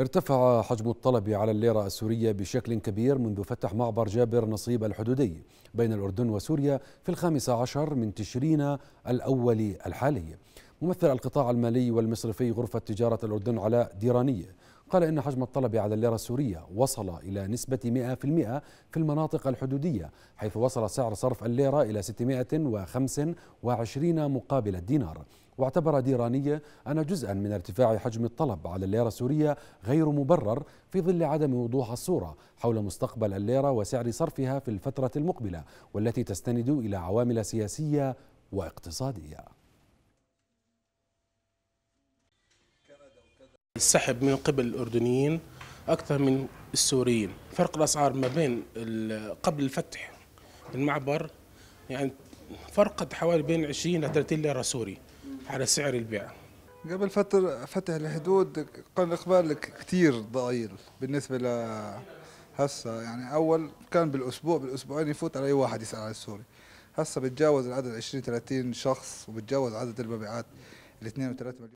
ارتفع حجم الطلب على الليرة السورية بشكل كبير منذ فتح معبر جابر نصيب الحدودي بين الأردن وسوريا في الخامس عشر من تشرين الأول الحالي ممثل القطاع المالي والمصرفي غرفة تجارة الأردن علاء ديرانية قال إن حجم الطلب على الليرة السورية وصل إلى نسبة 100% في المناطق الحدودية حيث وصل سعر صرف الليرة إلى 625 مقابل الدينار واعتبر ديرانية أن جزءا من ارتفاع حجم الطلب على الليرة السورية غير مبرر في ظل عدم وضوح الصورة حول مستقبل الليرة وسعر صرفها في الفترة المقبلة والتي تستند إلى عوامل سياسية واقتصادية السحب من قبل الأردنيين أكثر من السوريين فرق الأسعار ما بين قبل فتح المعبر يعني فرقت حوالي بين 20 ل 30 ليرة سوري على سعر البيع قبل فترة فتح الحدود كان الإقبال كثير ضئيل بالنسبة ل هسه يعني أول كان بالأسبوع بالأسبوعين يفوت على أي واحد يسأل على السوري هسه بتجاوز العدد 20 30 شخص وبتجاوز عدد المبيعات ال 32 مليون